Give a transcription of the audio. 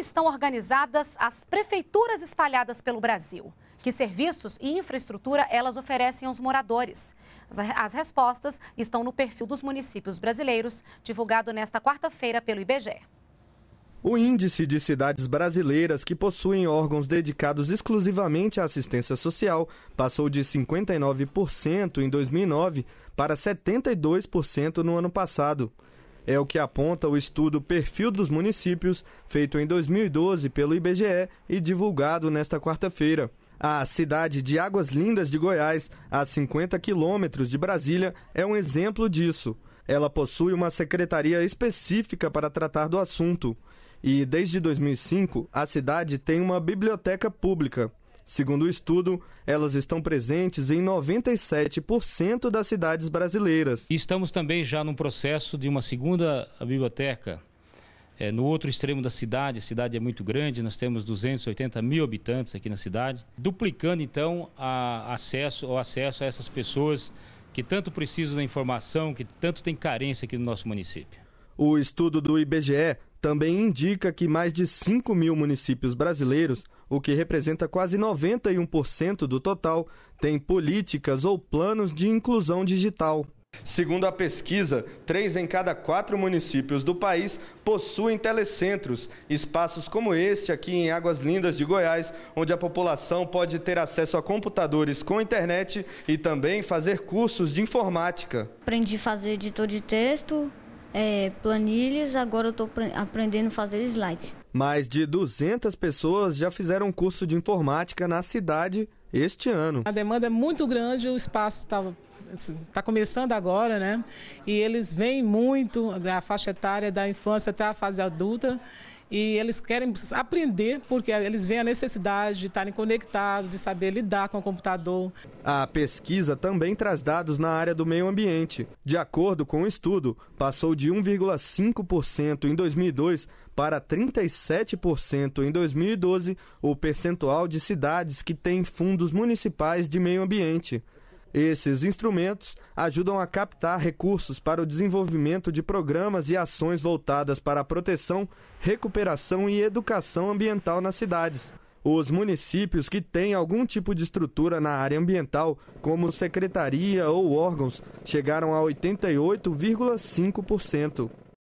estão organizadas as prefeituras espalhadas pelo Brasil? Que serviços e infraestrutura elas oferecem aos moradores? As respostas estão no perfil dos municípios brasileiros, divulgado nesta quarta-feira pelo IBGE. O Índice de Cidades Brasileiras que possuem órgãos dedicados exclusivamente à assistência social passou de 59% em 2009 para 72% no ano passado. É o que aponta o estudo Perfil dos Municípios, feito em 2012 pelo IBGE e divulgado nesta quarta-feira. A cidade de Águas Lindas de Goiás, a 50 quilômetros de Brasília, é um exemplo disso. Ela possui uma secretaria específica para tratar do assunto. E desde 2005, a cidade tem uma biblioteca pública. Segundo o estudo, elas estão presentes em 97% das cidades brasileiras. Estamos também já num processo de uma segunda biblioteca é, no outro extremo da cidade. A cidade é muito grande, nós temos 280 mil habitantes aqui na cidade, duplicando então a acesso, o acesso a essas pessoas que tanto precisam da informação, que tanto tem carência aqui no nosso município. O estudo do IBGE também indica que mais de 5 mil municípios brasileiros, o que representa quase 91% do total, têm políticas ou planos de inclusão digital. Segundo a pesquisa, três em cada quatro municípios do país possuem telecentros, espaços como este aqui em Águas Lindas de Goiás, onde a população pode ter acesso a computadores com internet e também fazer cursos de informática. Aprendi a fazer editor de texto, é, planilhas, agora eu estou aprendendo a fazer slide. Mais de 200 pessoas já fizeram curso de informática na cidade este ano. A demanda é muito grande, o espaço estava tá está assim, começando agora, né? E eles vêm muito da faixa etária da infância até a fase adulta e eles querem aprender porque eles veem a necessidade de estarem conectados, de saber lidar com o computador. A pesquisa também traz dados na área do meio ambiente. De acordo com o estudo, passou de 1,5% em 2002 para 37% em 2012 o percentual de cidades que têm fundos municipais de meio ambiente. Esses instrumentos ajudam a captar recursos para o desenvolvimento de programas e ações voltadas para a proteção, recuperação e educação ambiental nas cidades. Os municípios que têm algum tipo de estrutura na área ambiental, como secretaria ou órgãos, chegaram a 88,5%.